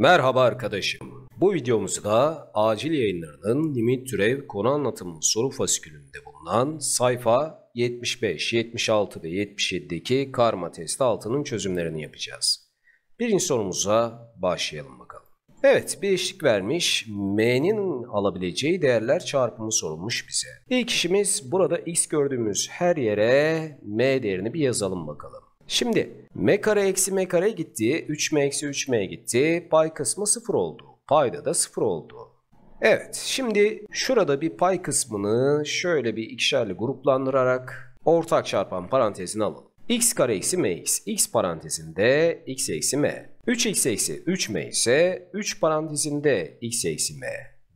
Merhaba arkadaşım. Bu videomuzda acil yayınlarının limit türev konu anlatımı soru fasikülünde bulunan sayfa 75, 76 ve 77'deki karma testi altının çözümlerini yapacağız. Birinci sorumuza başlayalım bakalım. Evet bir eşlik vermiş. M'nin alabileceği değerler çarpımı sorulmuş bize. İlk işimiz burada x gördüğümüz her yere M değerini bir yazalım bakalım. Şimdi m kare eksi m kare gitti. 3m eksi 3m gitti. Pay kısmı 0 oldu. Payda da 0 oldu. Evet şimdi şurada bir pay kısmını şöyle bir ikişerli gruplandırarak ortak çarpan parantezine alalım. x kare eksi mx x parantezinde x eksi m. 3x eksi 3m ise 3 parantezinde x eksi m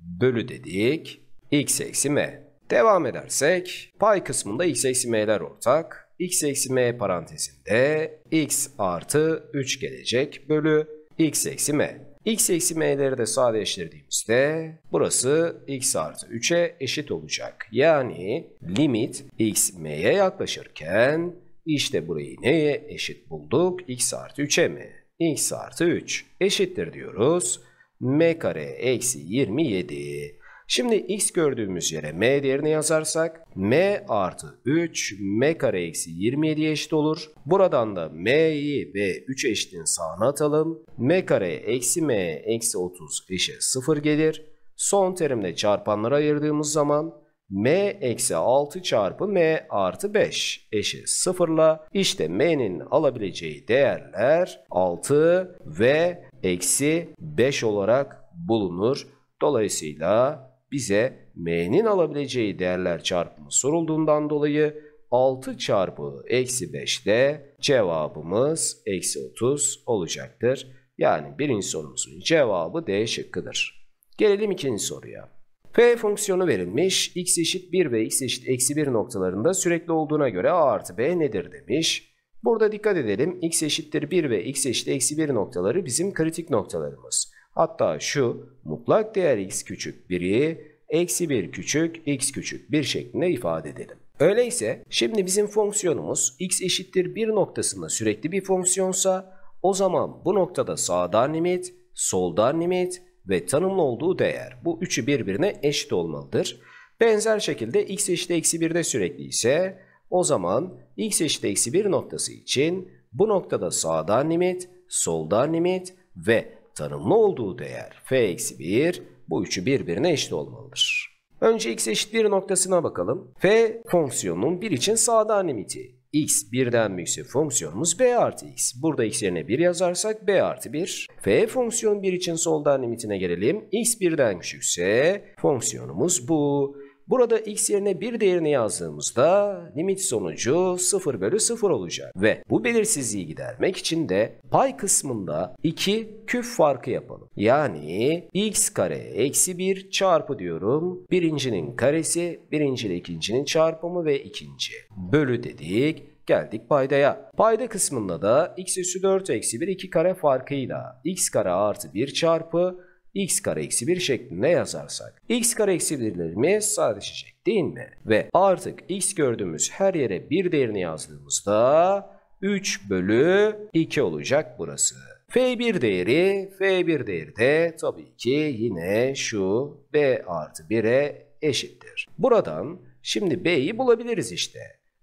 bölü dedik x eksi m. Devam edersek pay kısmında x eksi m'ler ortak x eksi m parantezinde x artı 3 gelecek bölü x eksi m. x eksi m'leri de sadeleştirdiğimizde burası x artı 3'e eşit olacak. Yani limit x m'ye yaklaşırken işte burayı neye eşit bulduk? x artı 3'e mi? x artı 3 eşittir diyoruz. m kare eksi 27 Şimdi x gördüğümüz yere m değerini yazarsak m artı 3 m kare eksi 27 eşit olur. Buradan da m'yi b 3 eşitin sağına atalım. m kare eksi m eksi 30 eşit 0 gelir. Son terimde çarpanlara ayırdığımız zaman m eksi 6 çarpı m artı 5 eşit sıfırla işte m'nin alabileceği değerler 6 ve eksi 5 olarak bulunur. Dolayısıyla bize m'nin alabileceği değerler çarpımı sorulduğundan dolayı 6 çarpı eksi 5'te cevabımız eksi 30 olacaktır. Yani birinci sorumuzun cevabı D şıkkıdır. Gelelim ikinci soruya. P fonksiyonu verilmiş x eşit 1 ve x eşit eksi 1 noktalarında sürekli olduğuna göre a artı b nedir demiş. Burada dikkat edelim x eşittir 1 ve x eşit eksi 1 noktaları bizim kritik noktalarımız. Hatta şu mutlak değer x küçük 1'i eksi 1 küçük x küçük 1 şeklinde ifade edelim. Öyleyse şimdi bizim fonksiyonumuz x eşittir 1 noktasında sürekli bir fonksiyonsa o zaman bu noktada sağdan limit, soldan limit ve tanımlı olduğu değer bu üçü birbirine eşit olmalıdır. Benzer şekilde x eşit eksi 1'de sürekli ise o zaman x eşit eksi 1 noktası için bu noktada sağdan limit, soldan limit ve tanımlı olduğu değer f eksi 1 bu üçü birbirine eşit olmalıdır. Önce x eşit 1 noktasına bakalım. f fonksiyonunun 1 için sağdan limiti. x 1'den büyükse fonksiyonumuz b artı x. Burada x yerine 1 yazarsak b artı 1. f fonksiyon 1 için soldan limitine gelelim. x 1'den küçükse fonksiyonumuz bu. Burada x yerine bir değerini yazdığımızda limit sonucu 0 bölü 0 olacak. Ve bu belirsizliği gidermek için de pay kısmında 2 küf farkı yapalım. Yani x kare eksi 1 çarpı diyorum. Birincinin karesi, birinci ile ikincinin çarpımı ve ikinci. Bölü dedik geldik paydaya. Payda kısmında da x üssü 4 eksi 1 2 kare farkıyla x kare artı 1 çarpı x kare eksi 1 şeklinde yazarsak x kare eksi 1'lerimiz sadeleşecek değil mi? Ve artık x gördüğümüz her yere bir değerini yazdığımızda 3 bölü 2 olacak burası. F1 değeri, F1 değeri de tabii ki yine şu B artı 1'e eşittir. Buradan şimdi B'yi bulabiliriz işte.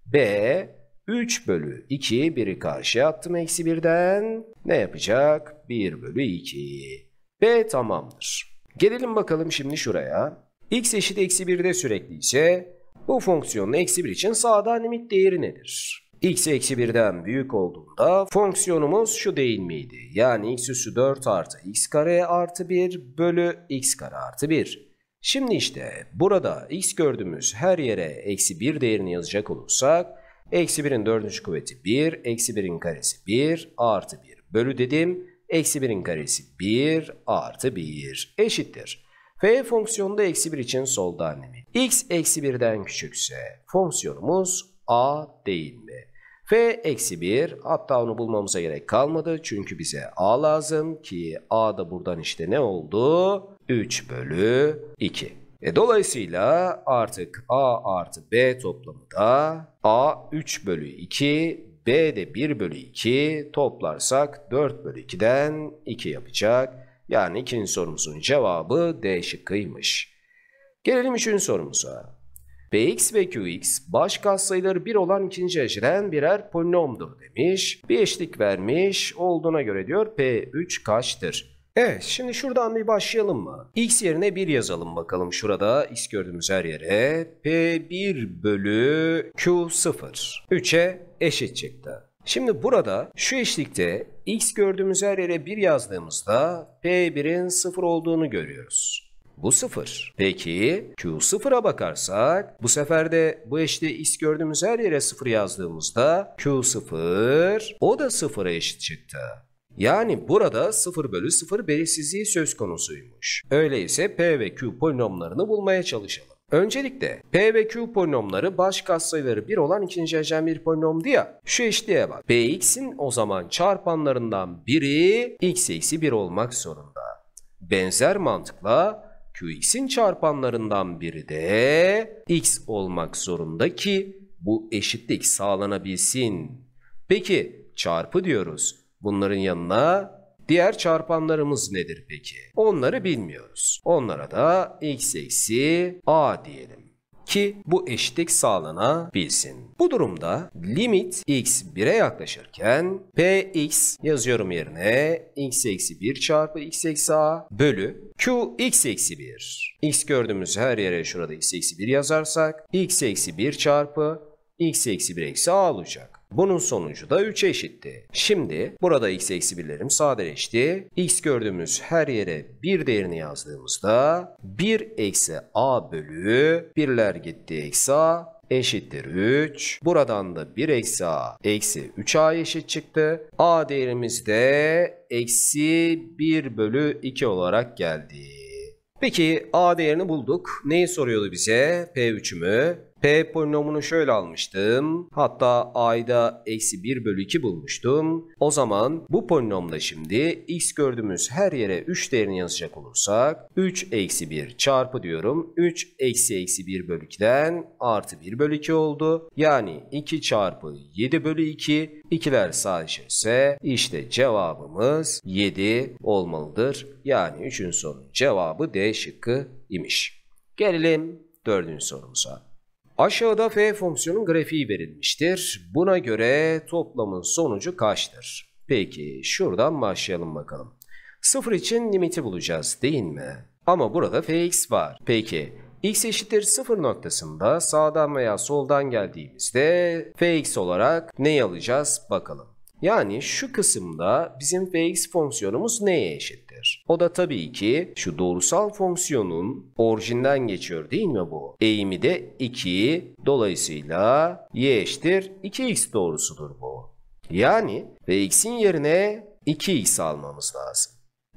B 3 bölü 2 1'i karşıya attım eksi 1'den ne yapacak? 1 bölü 2. B tamamdır. Gelelim bakalım şimdi şuraya. x eşit eksi 1'de sürekli ise bu fonksiyonun eksi 1 için sağda limit değeri nedir? x eksi 1'den büyük olduğunda fonksiyonumuz şu değil miydi? Yani x üssü 4 artı x kare artı 1 bölü x kare artı 1. Şimdi işte burada x gördüğümüz her yere eksi 1 değerini yazacak olursak eksi 1'in dördüncü kuvveti 1, eksi 1'in karesi 1 artı 1 bölü dedim. Eksi 1'in karesi 1 artı 1 eşittir. F fonksiyonunda eksi 1 için solda annemi. X eksi 1'den küçükse fonksiyonumuz A değil mi? F eksi 1 hatta onu bulmamıza gerek kalmadı. Çünkü bize A lazım ki A da buradan işte ne oldu? 3 bölü 2. E dolayısıyla artık A artı B toplamı da A 3 bölü 2 B de 1 bölü 2 toplarsak 4 bölü 2'den 2 yapacak. Yani ikinci sorumuzun cevabı D şıkkıymış. Gelelim üçüncü sorumuza. Bx ve Qx baş katsayıları 1 olan ikinci dereceden birer polinomdur demiş. Bir eşlik vermiş olduğuna göre diyor P3 kaçtır? Evet şimdi şuradan bir başlayalım mı? X yerine 1 yazalım bakalım şurada X gördüğümüz her yere. P1 bölü Q0. 3'e eşit çıktı. Şimdi burada şu eşlikte x gördüğümüz her yere 1 yazdığımızda p1'in 0 olduğunu görüyoruz. Bu 0. Peki Q0'a bakarsak bu sefer de bu eşte x gördüğümüz her yere 0 yazdığımızda Q0 o da 0'a eşit çıktı. Yani burada 0 bölü 0 belirsizliği söz konusuymuş. Öyleyse P ve Q polinomlarını bulmaya çalışalım. Öncelikle P ve Q polinomları baş katsayıları 1 olan ikinci derecen bir polinomdu ya. Şu eşliğe bak. Bx'in o zaman çarpanlarından biri x eksi 1 olmak zorunda. Benzer mantıkla Qx'in çarpanlarından biri de x olmak zorunda ki bu eşitlik sağlanabilsin. Peki çarpı diyoruz. Bunların yanına diğer çarpanlarımız nedir peki? Onları bilmiyoruz. Onlara da x eksi a diyelim ki bu eşitlik sağlanabilsin. Bu durumda limit x 1'e yaklaşırken px yazıyorum yerine x eksi 1 çarpı x eksi a bölü q x eksi 1. x gördüğümüz her yere şurada x eksi 1 yazarsak x eksi 1 çarpı x eksi 1 eksi a olacak. Bunun sonucu da 3 eşitti. Şimdi burada x eksi 1'lerim sadeleşti. x gördüğümüz her yere 1 değerini yazdığımızda 1 eksi a bölü 1'ler gitti eksi a eşittir 3. Buradan da 1 eksi a eksi 3a eşit çıktı. a değerimiz de eksi 1 bölü 2 olarak geldi. Peki a değerini bulduk. Neyi soruyordu bize? P3'ümü. P polinomunu şöyle almıştım. Hatta a'da eksi 1 bölü 2 bulmuştum. O zaman bu polinomda şimdi x gördüğümüz her yere 3 değerini yazacak olursak 3 eksi 1 çarpı diyorum. 3 eksi eksi 1 bölü 2'den artı 1 bölü 2 oldu. Yani 2 çarpı 7 bölü 2. 2'ler sadeleşirse işte cevabımız 7 olmalıdır. Yani 3'ün sonu cevabı D şıkkı imiş. Gelelim dördüncü sorumuza. Aşağıda f fonksiyonun grafiği verilmiştir. Buna göre toplamın sonucu kaçtır? Peki şuradan başlayalım bakalım. 0 için limiti bulacağız değil mi? Ama burada fx var. Peki x eşittir 0 noktasında sağdan veya soldan geldiğimizde fx olarak neyi alacağız bakalım. Yani şu kısımda bizim fx fonksiyonumuz neye eşittir? O da tabii ki şu doğrusal fonksiyonun orijinden geçiyor değil mi bu? Eğimi de 2 dolayısıyla y eşittir 2x doğrusudur bu. Yani fx'in yerine 2x almamız lazım.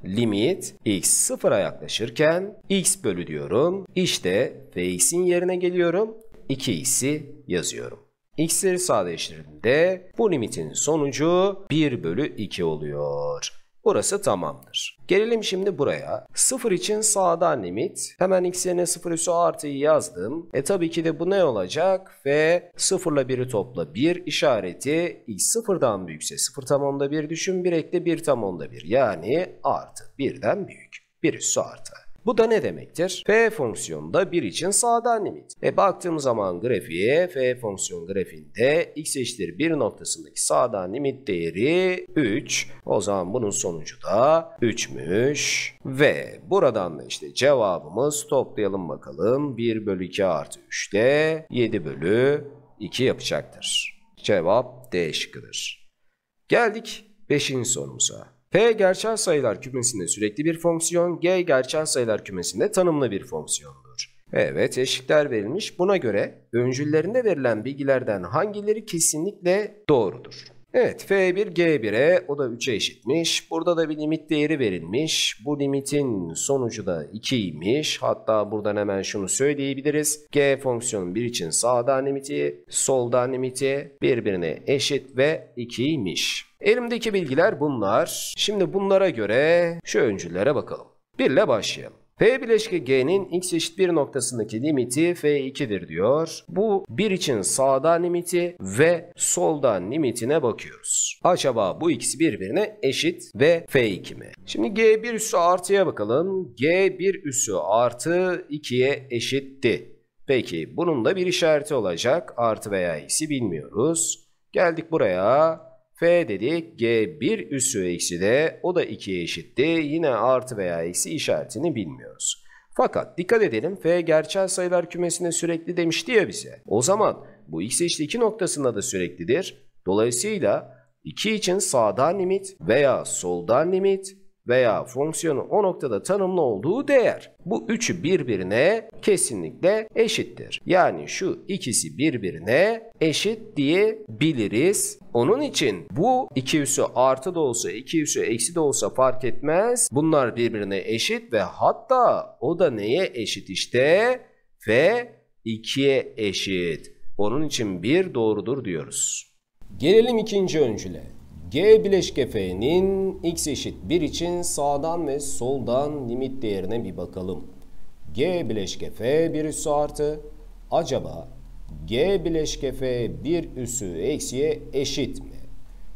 Limit x sıfıra yaklaşırken x bölü diyorum. İşte fx'in yerine geliyorum. 2x'i yazıyorum x'leri sadeleştirdiğimde bu limitin sonucu 1 bölü 2 oluyor. Burası tamamdır. Gelelim şimdi buraya. 0 için sağdan limit. Hemen x yerine 0 üssü artıyı yazdım. E tabii ki de bu ne olacak? Ve 0 ile 1'i topla 1 işareti x 0'dan büyükse 0 tam onda 1 düşün. 1 ekle 1 tam onda 1. Yani artı 1'den büyük. 1 üssü artı. Bu da ne demektir? F fonksiyonunda 1 için sağdan limit. E baktığım zaman grafiğe F fonksiyon grafiğinde x eşittir 1 noktasındaki sağdan limit değeri 3. O zaman bunun sonucu da 3'müş. Ve buradan da işte cevabımız toplayalım bakalım. 1 bölü 2 artı 3 de 7 bölü 2 yapacaktır. Cevap D şıkkıdır. Geldik 5. sorumuza. P gerçel sayılar kümesinde sürekli bir fonksiyon, G gerçel sayılar kümesinde tanımlı bir fonksiyondur. Evet eşikler verilmiş. Buna göre öncüllerinde verilen bilgilerden hangileri kesinlikle doğrudur? Evet F1 G1'e o da 3'e eşitmiş. Burada da bir limit değeri verilmiş. Bu limitin sonucu da 2'ymiş. Hatta buradan hemen şunu söyleyebiliriz. G fonksiyonun bir için sağdan limiti, soldan limiti birbirine eşit ve 2'ymiş. Elimdeki bilgiler bunlar. Şimdi bunlara göre şu öncüllere bakalım. 1 ile başlayalım. F bileşke G'nin x eşit 1 noktasındaki limiti F2'dir diyor. Bu 1 için sağdan limiti ve soldan limitine bakıyoruz. Acaba bu ikisi birbirine eşit ve F2 mi? Şimdi G1 üssü artıya bakalım. G1 üssü artı 2'ye eşitti. Peki bunun da bir işareti olacak. Artı veya eksi bilmiyoruz. Geldik buraya. F dedik G1 üssü eksi de o da 2'ye eşitti. Yine artı veya eksi işaretini bilmiyoruz. Fakat dikkat edelim F gerçel sayılar kümesine sürekli demişti ya bize. O zaman bu x eşit 2 noktasında da süreklidir. Dolayısıyla 2 için sağdan limit veya soldan limit veya fonksiyonun o noktada tanımlı olduğu değer. Bu üçü birbirine kesinlikle eşittir. Yani şu ikisi birbirine eşit diyebiliriz. Onun için bu iki üssü artı da olsa iki üssü eksi de olsa fark etmez. Bunlar birbirine eşit ve hatta o da neye eşit işte? Ve 2'ye eşit. Onun için 1 doğrudur diyoruz. Gelelim ikinci öncüle. G bileşke F'nin x eşit 1 için sağdan ve soldan limit değerine bir bakalım. G bileşke F 1 üssü artı. Acaba G bileşke F 1 üssü eksiye eşit mi?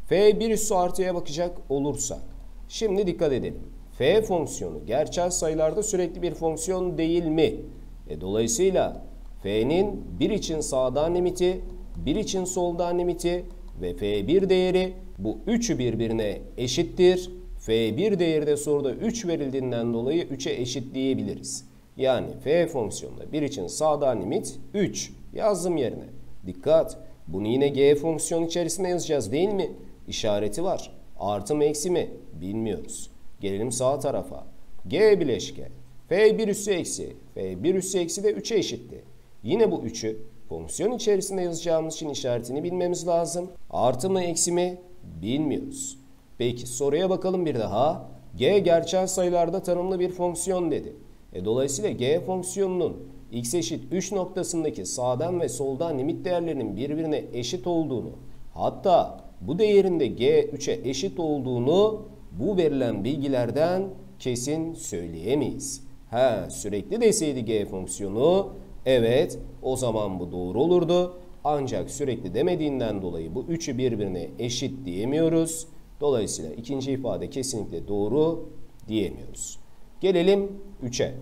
F 1 üssü artıya bakacak olursak. Şimdi dikkat edelim. F fonksiyonu gerçel sayılarda sürekli bir fonksiyon değil mi? E, dolayısıyla F'nin 1 için sağdan limiti, 1 için soldan limiti ve F1 değeri bu üçü birbirine eşittir. F1 değeri soruda 3 verildiğinden dolayı 3'e eşitleyebiliriz. Yani F fonksiyonunda 1 için sağdan limit 3 yazdım yerine. Dikkat! Bunu yine G fonksiyonu içerisinde yazacağız değil mi? İşareti var. Artı mı eksi mi? Bilmiyoruz. Gelelim sağ tarafa. G bileşke. F1 üssü eksi. F1 üssü eksi de 3'e eşitti. Yine bu 3'ü fonksiyon içerisinde yazacağımız için işaretini bilmemiz lazım. Artı mı eksi mi? Bilmiyoruz. Peki soruya bakalım bir daha. G gerçel sayılarda tanımlı bir fonksiyon dedi. E, dolayısıyla G fonksiyonunun x eşit 3 noktasındaki sağdan ve soldan limit değerlerinin birbirine eşit olduğunu hatta bu değerinde G3'e eşit olduğunu bu verilen bilgilerden kesin söyleyemeyiz. Ha sürekli deseydi G fonksiyonu evet o zaman bu doğru olurdu. Ancak sürekli demediğinden dolayı bu üçü birbirine eşit diyemiyoruz. Dolayısıyla ikinci ifade kesinlikle doğru diyemiyoruz. Gelelim 3'e.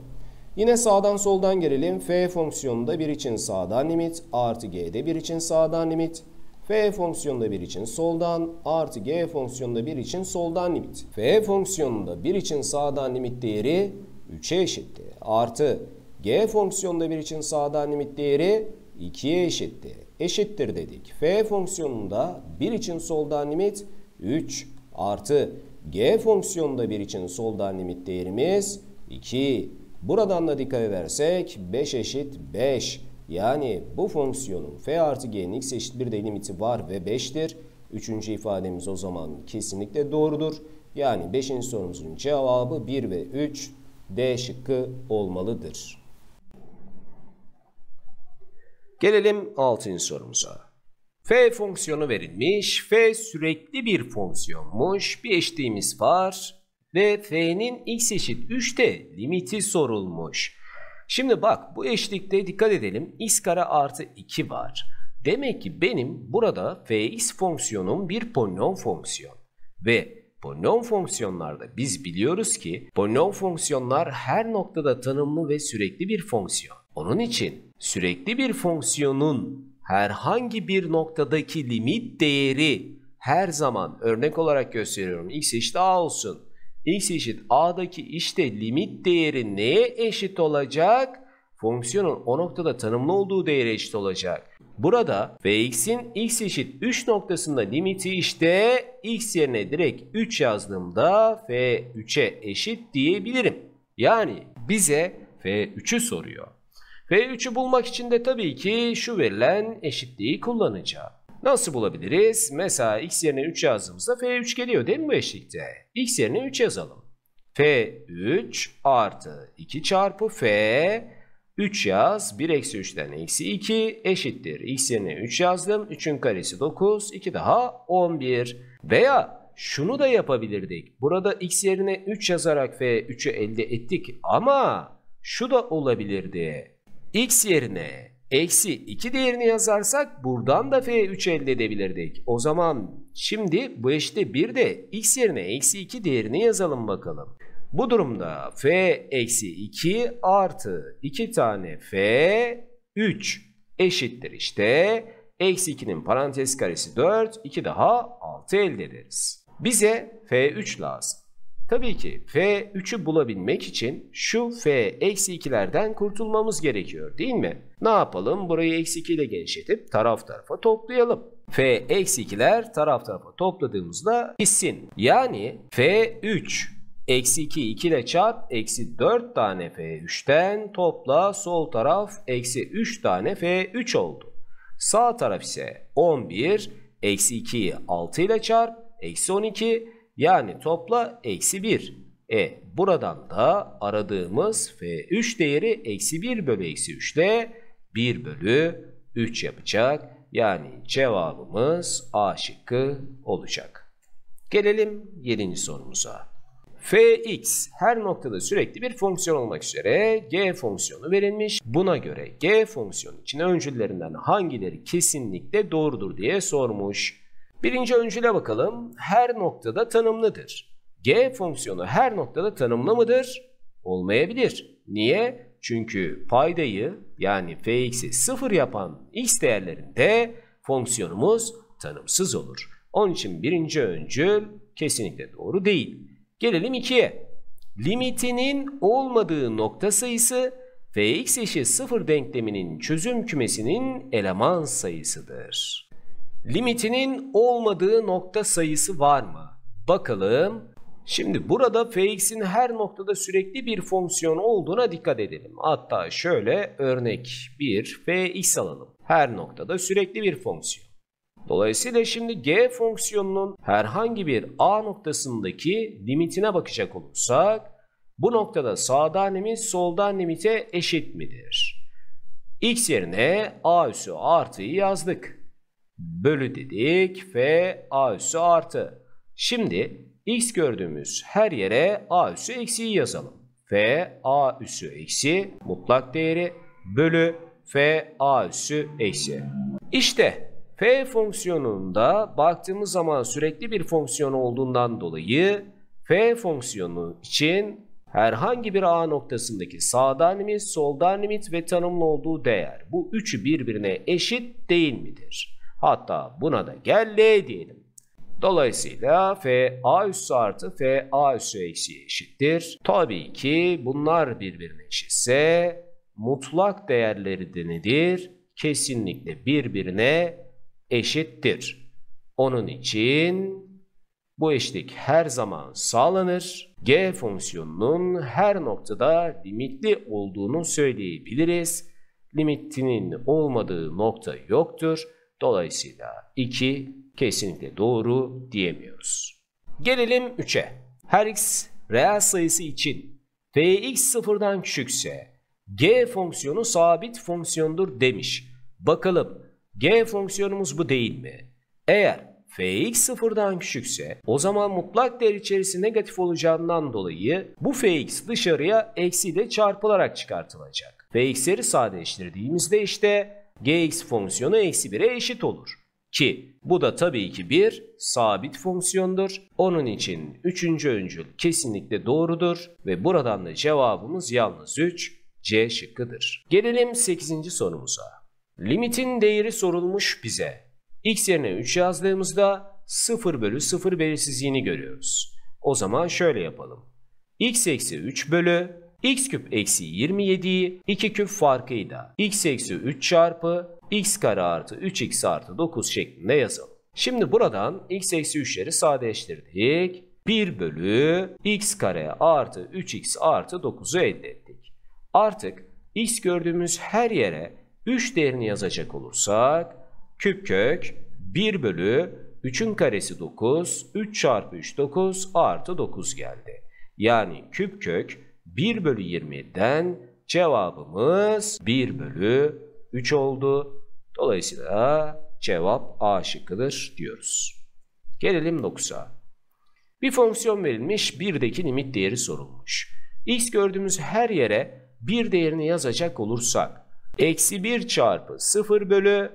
Yine sağdan soldan gelelim. F fonksiyonunda 1 için sağdan limit, artı G'de 1 için sağdan limit. F fonksiyonunda 1 için soldan, artı G fonksiyonunda 1 için soldan limit. F fonksiyonunda 1 için sağdan limit değeri 3'e eşitti. Artı G fonksiyonunda 1 için sağdan limit değeri 2'ye eşitti. Eşittir dedik. F fonksiyonunda 1 için soldan limit 3 artı G fonksiyonunda 1 için soldan limit değerimiz 2. Buradan da dikkat edersek 5 eşit 5. Yani bu fonksiyonun f artı g'nin x eşit bir de limiti var ve 5'tir. Üçüncü ifademiz o zaman kesinlikle doğrudur. Yani 5. sorumuzun cevabı 1 ve 3 D şıkkı olmalıdır. Gelelim 6. sorumuza. F fonksiyonu verilmiş. F sürekli bir fonksiyonmuş. Bir eşliğimiz var. Ve F'nin x eşit 3'te limiti sorulmuş. Şimdi bak bu eşitlikte dikkat edelim. x kare artı 2 var. Demek ki benim burada fx fonksiyonum bir polinom fonksiyon. Ve polinom fonksiyonlarda biz biliyoruz ki polinom fonksiyonlar her noktada tanımlı ve sürekli bir fonksiyon. Onun için sürekli bir fonksiyonun herhangi bir noktadaki limit değeri her zaman örnek olarak gösteriyorum x eşit a olsun. x eşit a'daki işte limit değeri neye eşit olacak? Fonksiyonun o noktada tanımlı olduğu değere eşit olacak. Burada vx'in x eşit 3 noktasında limiti işte x yerine direkt 3 yazdığımda f3'e eşit diyebilirim. Yani bize f3'ü soruyor. P3'ü bulmak için de tabii ki şu verilen eşitliği kullanacağım. Nasıl bulabiliriz? Mesela x yerine 3 yazdığımızda f3 geliyor değil mi bu eşlikte? x yerine 3 yazalım. f3 artı 2 çarpı f 3 yaz 1 eksi 3'ten eksi 2 eşittir. x yerine 3 yazdım. 3'ün karesi 9 2 daha 11 veya şunu da yapabilirdik. Burada x yerine 3 yazarak f3'ü elde ettik ama şu da olabilirdi x yerine eksi 2 değerini yazarsak buradan da f3 elde edebilirdik. O zaman şimdi bu eşite 1 de x yerine eksi 2 değerini yazalım bakalım. Bu durumda f eksi 2 artı 2 tane f 3 eşittir işte. Eksi 2'nin parantez karesi 4, 2 daha 6 elde ederiz. Bize f3 lazım. Tabii ki f3'ü bulabilmek için şu f-2'lerden kurtulmamız gerekiyor değil mi? Ne yapalım? Burayı eksi 2 ile genişletip taraf tarafa toplayalım. f-2'ler taraf tarafa topladığımızda gitsin. Yani f3 eksi 2 2 ile çarp eksi 4 tane f3'ten topla sol taraf eksi 3 tane f3 oldu. Sağ taraf ise 11 eksi 2'yi 6 ile çarp eksi 12 yani topla eksi 1. E buradan da aradığımız F3 değeri eksi 1 bölü eksi 3 de 1 bölü 3 yapacak. Yani cevabımız A şıkkı olacak. Gelelim 7. sorumuza. Fx her noktada sürekli bir fonksiyon olmak üzere g fonksiyonu verilmiş. Buna göre g fonksiyonu için öncüllerinden hangileri kesinlikle doğrudur diye sormuş. Birinci öncüle bakalım. Her noktada tanımlıdır. G fonksiyonu her noktada tanımlı mıdır? Olmayabilir. Niye? Çünkü paydayı yani fx'i sıfır yapan x değerlerinde fonksiyonumuz tanımsız olur. Onun için birinci öncül kesinlikle doğru değil. Gelelim ikiye. Limitinin olmadığı nokta sayısı fx eşit sıfır denkleminin çözüm kümesinin eleman sayısıdır. Limitinin olmadığı nokta sayısı var mı? Bakalım. Şimdi burada fx'in her noktada sürekli bir fonksiyon olduğuna dikkat edelim. Hatta şöyle örnek bir fx alalım. Her noktada sürekli bir fonksiyon. Dolayısıyla şimdi g fonksiyonunun herhangi bir a noktasındaki limitine bakacak olursak bu noktada sağdan limit soldan limite eşit midir? x yerine a üssü artıyı yazdık bölü dedik ve a üssü artı. Şimdi x gördüğümüz her yere a üssü eksiği yazalım. F a üssü eksi mutlak değeri bölü F a üssü eksi. İşte F fonksiyonunda baktığımız zaman sürekli bir fonksiyon olduğundan dolayı F fonksiyonu için herhangi bir A noktasındaki sağdan limit, soldan limit ve tanımlı olduğu değer bu üçü birbirine eşit değil midir? Hatta buna da gel L diyelim. Dolayısıyla F A üssü artı F A üssü eksi eşittir. Tabii ki bunlar birbirine eşitse mutlak değerleri de nedir? Kesinlikle birbirine eşittir. Onun için bu eşitlik her zaman sağlanır. G fonksiyonunun her noktada limitli olduğunu söyleyebiliriz. Limitinin olmadığı nokta yoktur. Dolayısıyla 2 kesinlikle doğru diyemiyoruz. Gelelim 3'e. Her x reel sayısı için fx sıfırdan küçükse g fonksiyonu sabit fonksiyondur demiş. Bakalım g fonksiyonumuz bu değil mi? Eğer fx sıfırdan küçükse o zaman mutlak değer içerisi negatif olacağından dolayı bu fx dışarıya eksi eksiyle çarpılarak çıkartılacak. fx'leri sadeleştirdiğimizde işte gx fonksiyonu eksi 1'e eşit olur. Ki bu da tabii ki bir sabit fonksiyondur. Onun için üçüncü öncül kesinlikle doğrudur ve buradan da cevabımız yalnız 3 C şıkkıdır. Gelelim 8. sorumuza. Limitin değeri sorulmuş bize. X yerine 3 yazdığımızda 0 bölü 0 belirsizliğini görüyoruz. O zaman şöyle yapalım. X eksi 3 bölü x küp eksi 27'yi 2 küp farkıyla x eksi 3 çarpı x kare artı 3x artı 9 şeklinde yazalım. Şimdi buradan x eksi 3'leri sadeleştirdik. 1 bölü x kare artı 3x artı 9'u elde ettik. Artık x gördüğümüz her yere 3 değerini yazacak olursak küp kök 1 bölü 3'ün karesi 9 3 çarpı 3 9 artı 9 geldi. Yani küp kök 1 bölü 20'den cevabımız 1 bölü 3 oldu. Dolayısıyla cevap A şıkkıdır diyoruz. Gelelim 9'a. Bir fonksiyon verilmiş, birdeki limit değeri sorulmuş. X gördüğümüz her yere 1 değerini yazacak olursak, eksi 1 çarpı 0 bölü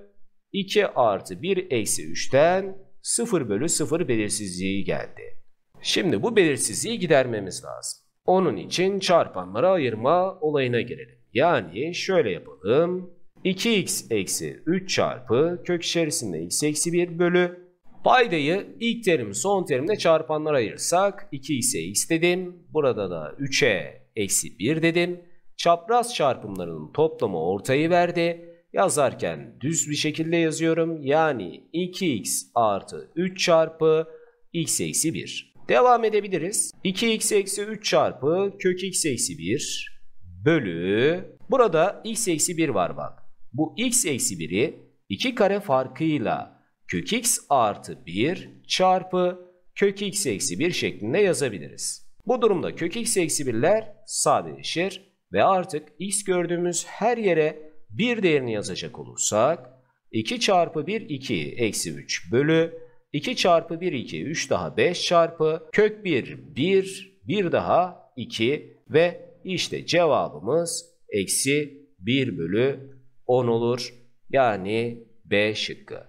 2 artı 1 eksi 3'ten 0 bölü 0 belirsizliği geldi. Şimdi bu belirsizliği gidermemiz lazım. Onun için çarpanlara ayırma olayına girelim. Yani şöyle yapalım. 2x eksi 3 çarpı kök içerisinde x eksi 1 bölü Paydayı ilk terim son terimde çarpanlara ayırsak 2x'e x dedim. Burada da 3'e eksi 1 dedim. Çapraz çarpımlarının toplamı ortayı verdi. Yazarken düz bir şekilde yazıyorum. Yani 2x artı 3 çarpı x eksi 1. Devam edebiliriz. 2x eksi 3 çarpı kök x eksi 1 bölü. Burada x eksi 1 var bak. Bu x eksi 1'i 2 kare farkıyla kök x artı 1 çarpı kök x eksi 1 şeklinde yazabiliriz. Bu durumda kök x eksi 1'ler sadeleşir ve artık x gördüğümüz her yere 1 değerini yazacak olursak 2 çarpı 1 2 eksi 3 bölü 2 çarpı 1 2, 3 daha 5 çarpı kök 1 1, 1 daha 2 ve işte cevabımız eksi 1 bölü 10 olur. Yani B şıkkı.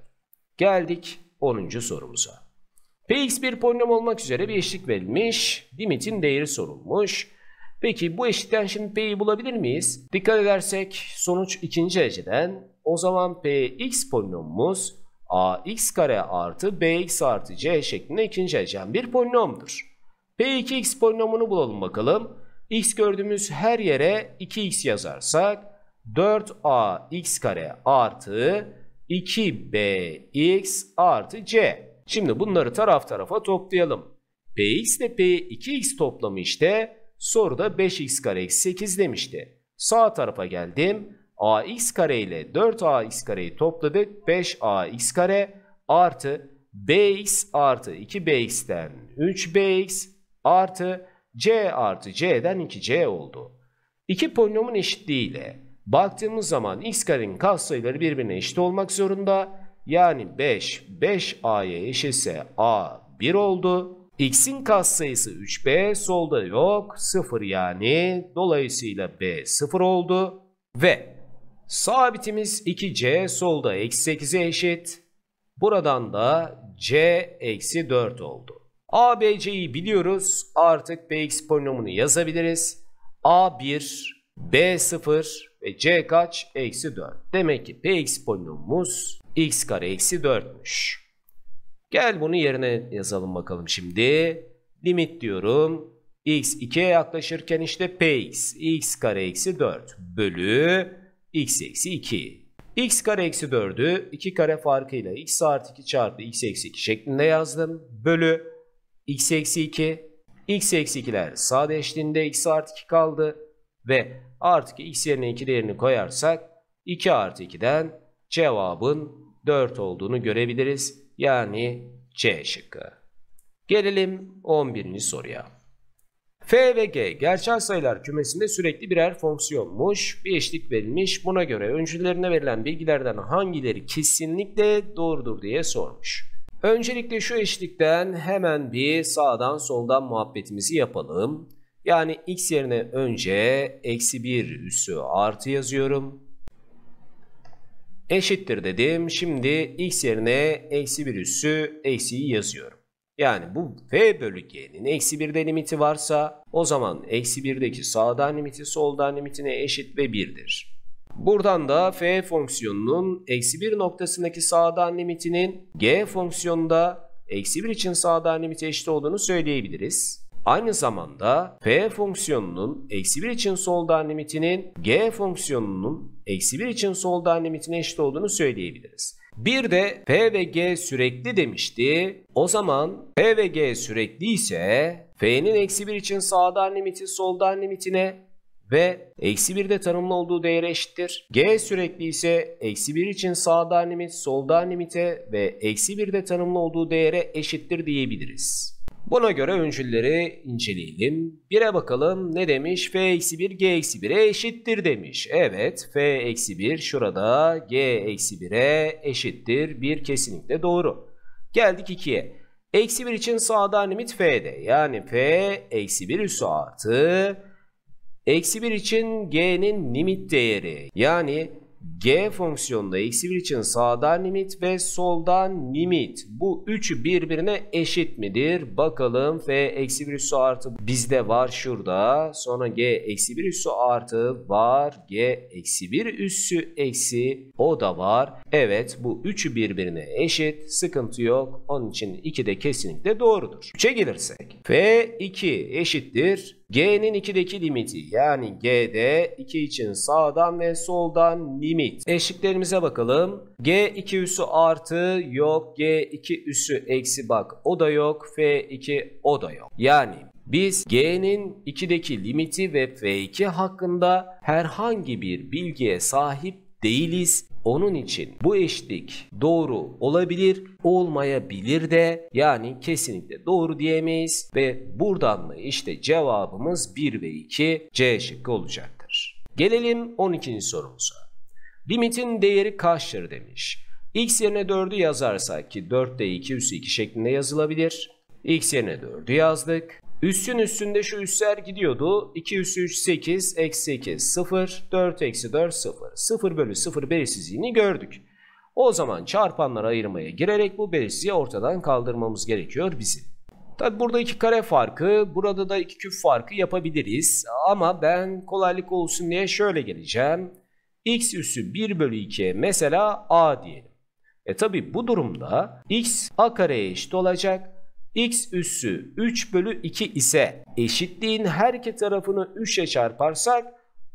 Geldik 10. sorumuza. Px bir polinom olmak üzere bir eşlik verilmiş. Limitin değeri sorulmuş. Peki bu eşlikten şimdi p'yi bulabilir miyiz? Dikkat edersek sonuç ikinci dereceden. O zaman px polinomumuz ax kare artı bx artı c şeklinde ikinci ecem bir polinomdur. P2x polinomunu bulalım bakalım. x gördüğümüz her yere 2x yazarsak 4ax kare artı 2bx artı c. Şimdi bunları taraf tarafa toplayalım. px ile p2x toplamı işte soruda 5x kare 8 demişti. Sağ tarafa geldim ax kare ile 4ax kareyi topladık. 5ax kare artı bx artı 2bx'ten 3bx artı c artı c'den 2c oldu. İki polinomun eşitliğiyle baktığımız zaman x karenin katsayıları birbirine eşit olmak zorunda. Yani 5, 5a'ya eşitse a 1 oldu. X'in katsayısı 3B solda yok 0 yani dolayısıyla B 0 oldu ve Sabitimiz 2c solda eksi 8'e eşit. Buradan da c eksi 4 oldu. ABC'yi biliyoruz. Artık bx polinomunu yazabiliriz. A1, B0 ve c kaç? Eksi 4. Demek ki bx polinomumuz x kare eksi 4'müş. Gel bunu yerine yazalım bakalım şimdi. Limit diyorum. x 2'ye yaklaşırken işte px x kare eksi 4 bölü x eksi 2. x kare eksi 4'ü 2 kare farkıyla x artı 2 çarpı x eksi 2 şeklinde yazdım. Bölü x eksi 2. x eksi 2'ler sadeleştiğinde x artı 2 kaldı. Ve artık x yerine 2 değerini koyarsak 2 artı 2'den cevabın 4 olduğunu görebiliriz. Yani C şıkkı. Gelelim 11. soruya. F ve G gerçel sayılar kümesinde sürekli birer fonksiyonmuş. Bir eşlik verilmiş. Buna göre öncülerine verilen bilgilerden hangileri kesinlikle doğrudur diye sormuş. Öncelikle şu eşlikten hemen bir sağdan soldan muhabbetimizi yapalım. Yani x yerine önce eksi 1 üssü artı yazıyorum. Eşittir dedim. Şimdi x yerine eksi 1 üssü eksiyi yazıyorum. Yani bu v bölü g'nin eksi 1'de limiti varsa o zaman eksi 1'deki sağdan limiti soldan limitine eşit ve 1'dir. Buradan da f fonksiyonunun eksi 1 noktasındaki sağdan limitinin g fonksiyonunda eksi 1 için sağdan limiti eşit olduğunu söyleyebiliriz. Aynı zamanda f fonksiyonunun eksi 1 için soldan limitinin g fonksiyonunun eksi 1 için soldan limitine eşit olduğunu söyleyebiliriz. Bir de P ve G sürekli demişti. O zaman P ve G sürekli ise F'nin eksi 1 için sağdan limiti soldan limitine ve eksi 1'de tanımlı olduğu değere eşittir. G sürekli ise eksi 1 için sağdan limit soldan limite ve eksi 1'de tanımlı olduğu değere eşittir diyebiliriz. Buna göre öncülleri inceleyelim. 1'e bakalım ne demiş? F-1 G-1'e eşittir demiş. Evet F-1 şurada G-1'e eşittir. 1 kesinlikle doğru. Geldik 2'ye. Eksi 1 için sağdan limit F'de. Yani F eksi 1 üssü artı. Eksi 1 için G'nin limit değeri. Yani G fonksiyonunda eksi 1 için sağdan limit ve soldan limit. Bu üçü birbirine eşit midir? Bakalım f eksi 1 üssü artı bizde var şurada. Sonra g eksi 1 üssü artı var. G eksi 1 üssü eksi o da var. Evet bu üçü birbirine eşit. Sıkıntı yok. Onun için 2 de kesinlikle doğrudur. 3'e gelirsek. f2 eşittir. G'nin 2'deki limiti yani G'de 2 için sağdan ve soldan limit. Eşliklerimize bakalım. G2 üssü artı yok. G2 üssü eksi bak o da yok. F2 o da yok. Yani biz G'nin 2'deki limiti ve F2 hakkında herhangi bir bilgiye sahip değiliz. Onun için bu eşlik doğru olabilir, olmayabilir de yani kesinlikle doğru diyemeyiz ve buradan da işte cevabımız 1 ve 2 C şıkkı olacaktır. Gelelim 12. sorumuza. Limitin değeri kaçtır demiş. X yerine 4'ü yazarsak ki 4 de 2 üssü 2 şeklinde yazılabilir. X yerine 4'ü yazdık. Üssün üstünde şu üsler gidiyordu. 2 üssü 3 8 eksi 8 0 4 eksi 4 0 0 bölü 0 belirsizliğini gördük. O zaman çarpanları ayırmaya girerek bu belirsizliği ortadan kaldırmamız gerekiyor bizim. Tabi burada iki kare farkı, burada da iki küp farkı yapabiliriz. Ama ben kolaylık olsun diye şöyle geleceğim. X üssü 1 bölü 2 mesela A diyelim. E tabi bu durumda X A kareye eşit olacak x üssü 3 bölü 2 ise eşitliğin her iki tarafını 3'e çarparsak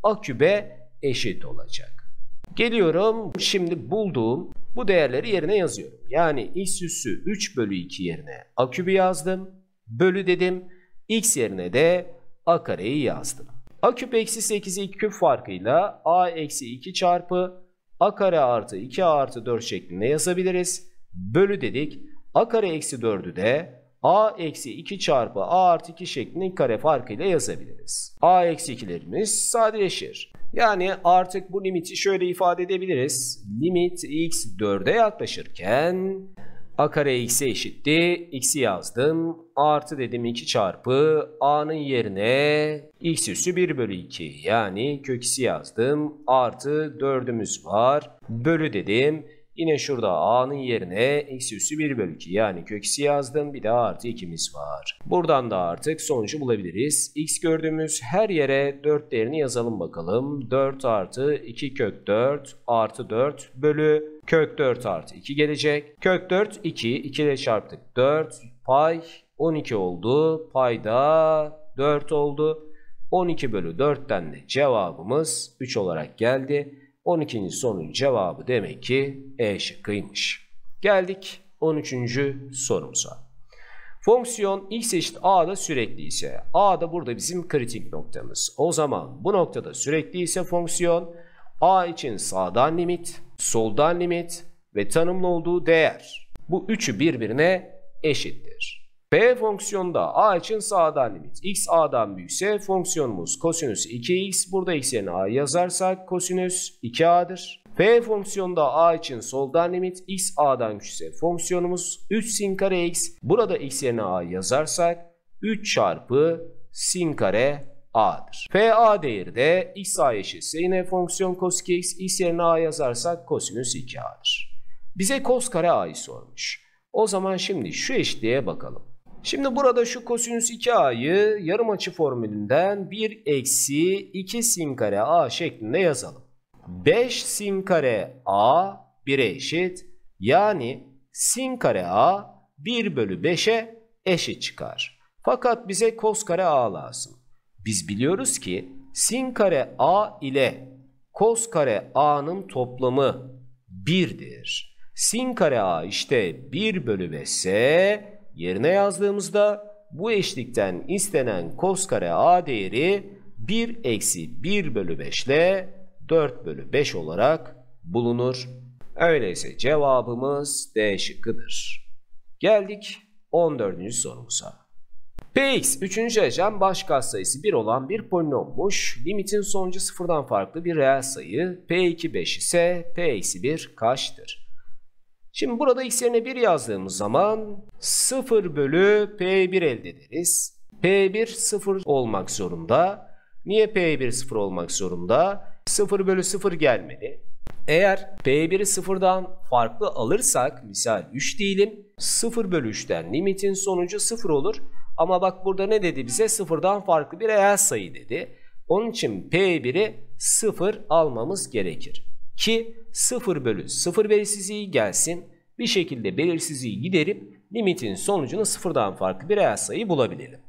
a kübe eşit olacak. Geliyorum şimdi bulduğum bu değerleri yerine yazıyorum. Yani x üssü 3 bölü 2 yerine a kübü yazdım. Bölü dedim. x yerine de a kareyi yazdım. a küp eksi 8'i 2 küp farkıyla a eksi 2 çarpı a kare artı 2 a artı 4 şeklinde yazabiliriz. Bölü dedik. a kare eksi 4'ü de a eksi 2 çarpı a artı 2 şeklindeki kare farkıyla yazabiliriz. a eksi 2'lerimiz sadeleşir. Yani artık bu limiti şöyle ifade edebiliriz. Limit x 4'e yaklaşırken a kare x'e eşitti. x'i yazdım. Artı dedim 2 çarpı a'nın yerine x üssü 1 bölü 2 yani kök x'i yazdım. Artı 4'ümüz var. Bölü dedim. Yine şurada a'nın yerine x üssü 1 bölü 2 yani köksi yazdım. Bir de artı 2'miz var. Buradan da artık sonucu bulabiliriz. X gördüğümüz her yere 4 değerini yazalım bakalım. 4 artı 2 kök 4 artı 4 bölü kök 4 artı 2 gelecek. Kök 4 2. 2 ile çarptık 4 pay 12 oldu. Payda 4 oldu. 12 bölü 4'ten de cevabımız 3 olarak geldi. 12. sorunun cevabı demek ki E şıkkıymış. Geldik 13. sorumuza. Fonksiyon x eşit a'da sürekli ise a da burada bizim kritik noktamız. O zaman bu noktada sürekli ise fonksiyon a için sağdan limit, soldan limit ve tanımlı olduğu değer. Bu üçü birbirine eşittir. P fonksiyonda a için sağdan limit. x a'dan büyükse fonksiyonumuz kosinüs 2x. Burada x yerine a yazarsak kosinüs 2a'dır. P fonksiyonda a için soldan limit. x a'dan küçükse fonksiyonumuz 3 sin kare x. Burada x yerine a yazarsak 3 çarpı sin kare a'dır. P a değeri de x a eşitse yine fonksiyon cos 2x. x yerine a yazarsak kosinüs 2a'dır. Bize cos kare a'yı sormuş. O zaman şimdi şu eşitliğe bakalım. Şimdi burada şu kosinüs 2a'yı yarım açı formülünden 1 eksi 2 sin kare a şeklinde yazalım. 5 sin kare a 1'e eşit. Yani sin kare a 1 bölü 5'e eşit çıkar. Fakat bize kos kare a lazım. Biz biliyoruz ki sin kare a ile kos kare a'nın toplamı 1'dir. Sin kare a işte 1 bölü 5 ise yerine yazdığımızda bu eşlikten istenen kos kare a değeri 1 eksi 1 bölü 5 ile 4 bölü 5 olarak bulunur. Öyleyse cevabımız D şıkkıdır. Geldik 14. sorumuza. Px 3. eşlem baş katsayısı 1 olan bir polinommuş. Limitin sonucu sıfırdan farklı bir reel sayı. P2 5 ise P-1 kaçtır? Şimdi burada x yerine 1 yazdığımız zaman 0 bölü p1 elde ederiz. p1 0 olmak zorunda. Niye p1 0 olmak zorunda? 0 bölü 0 gelmedi. Eğer p1'i 0'dan farklı alırsak misal 3 diyelim 0 bölü 3'ten limitin sonucu 0 olur. Ama bak burada ne dedi bize 0'dan farklı bir reel sayı dedi. Onun için p1'i 0 almamız gerekir ki 0 bölü 0 belirsizliği gelsin. Bir şekilde belirsizliği giderip limitin sonucunu sıfırdan farklı bir reel sayı bulabilelim.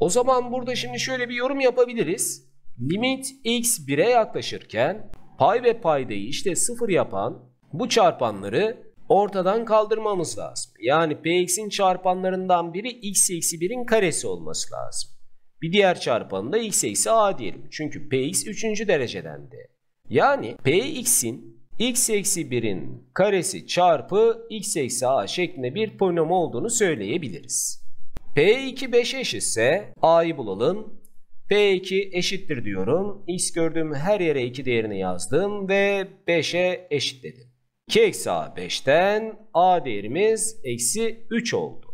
O zaman burada şimdi şöyle bir yorum yapabiliriz. Limit x 1'e yaklaşırken pay ve paydayı işte 0 yapan bu çarpanları ortadan kaldırmamız lazım. Yani px'in çarpanlarından biri x eksi 1'in karesi olması lazım. Bir diğer çarpanı da x eksi a diyelim. Çünkü px 3. derecedendi. Yani px'in x eksi 1'in karesi çarpı x eksi a şeklinde bir polinom olduğunu söyleyebiliriz. P2 5 eşitse a'yı bulalım. P2 eşittir diyorum. X gördüğüm her yere 2 değerini yazdım ve 5'e eşitledim. 2 eksi a 5'ten a değerimiz eksi 3 oldu.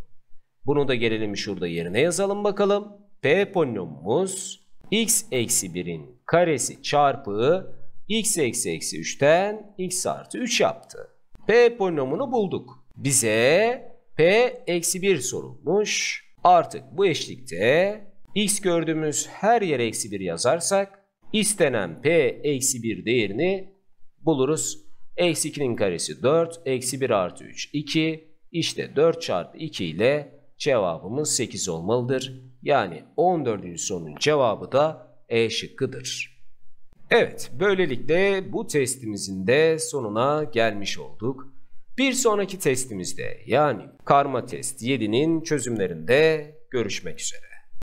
Bunu da gelelim şurada yerine yazalım bakalım. P polinomumuz x eksi 1'in karesi çarpı x eksi eksi 3'ten x artı 3 yaptı. P polinomunu bulduk. Bize P eksi 1 sorulmuş. Artık bu eşlikte x gördüğümüz her yere eksi 1 yazarsak istenen P eksi 1 değerini buluruz. Eksi 2'nin karesi 4, eksi 1 artı 3 2. İşte 4 çarpı 2 ile cevabımız 8 olmalıdır. Yani 14. sorunun cevabı da E şıkkıdır. Evet, böylelikle bu testimizin de sonuna gelmiş olduk. Bir sonraki testimizde yani karma test 7'nin çözümlerinde görüşmek üzere.